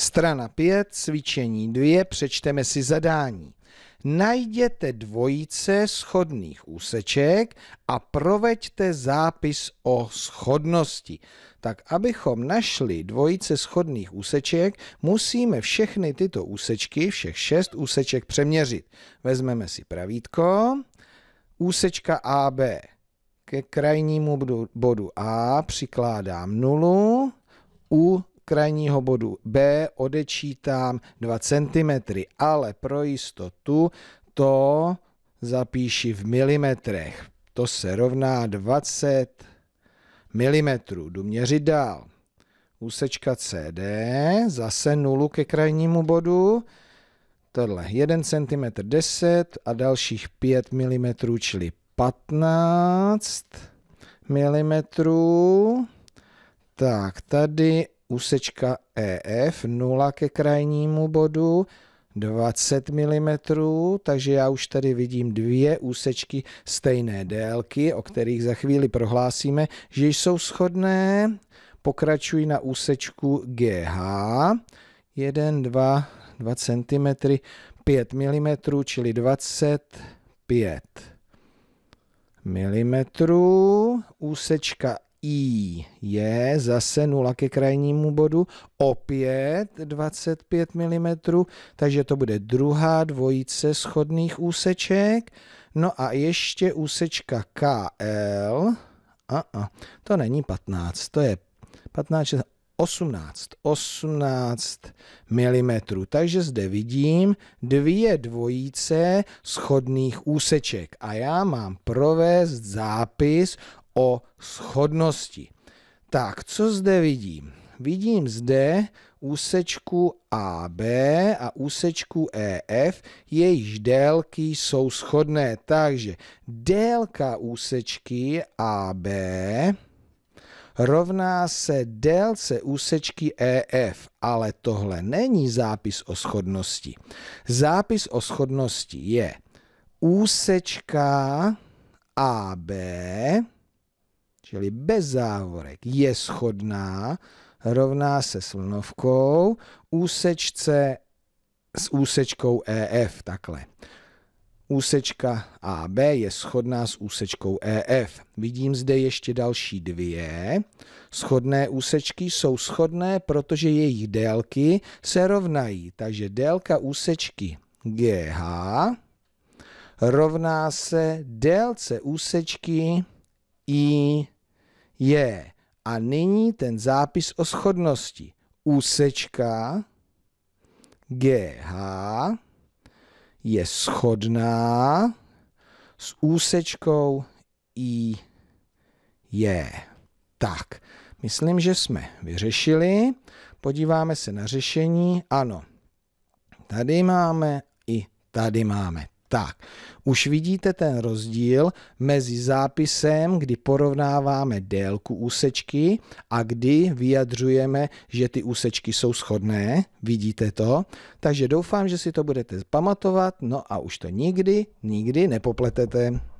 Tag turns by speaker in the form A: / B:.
A: Strana 5, cvičení 2, přečteme si zadání. Najděte dvojice schodných úseček a proveďte zápis o schodnosti. Tak abychom našli dvojice schodných úseček, musíme všechny tyto úsečky, všech šest úseček přeměřit. Vezmeme si pravítko, úsečka AB. Ke krajnímu bodu A přikládám nulu, u krajního bodu B odečítám 2 cm, ale pro jistotu to zapíši v milimetrech. To se rovná 20 mm. Jdu měřit dál. Úsečka CD, zase nulu ke krajnímu bodu. Tohle 1 cm 10 a dalších 5 mm, čili 15 mm. Tak, tady úsečka EF 0 ke krajnímu bodu, 20 mm, takže já už tady vidím dvě úsečky stejné délky, o kterých za chvíli prohlásíme, že jsou shodné. Pokračuji na úsečku GH, 1, 2, 2 cm, 5 mm, čili 25 mm, úsečka i je zase 0 ke krajnímu bodu, opět 25 mm, takže to bude druhá dvojice schodných úseček. No a ještě úsečka KL, a, a, to není 15, to je 15, 16, 18, 18 mm. Takže zde vidím dvě dvojice schodných úseček a já mám provést zápis o schodnosti. Tak, co zde vidím? Vidím zde úsečku AB a úsečku EF, jejíž délky jsou shodné. Takže délka úsečky AB rovná se délce úsečky EF, ale tohle není zápis o schodnosti. Zápis o schodnosti je úsečka AB čili bez závorek, je schodná, rovná se s vlnovkou, úsečce s úsečkou EF, takhle. Úsečka AB je schodná s úsečkou EF. Vidím zde ještě další dvě. Schodné úsečky jsou schodné, protože jejich délky se rovnají. Takže délka úsečky GH rovná se délce úsečky i, J. A nyní ten zápis o schodnosti. Úsečka GH je schodná s úsečkou I, J. Tak, myslím, že jsme vyřešili. Podíváme se na řešení. Ano, tady máme i tady máme. Tak, už vidíte ten rozdíl mezi zápisem, kdy porovnáváme délku úsečky a kdy vyjadřujeme, že ty úsečky jsou shodné. Vidíte to? Takže doufám, že si to budete pamatovat, no a už to nikdy, nikdy nepopletete.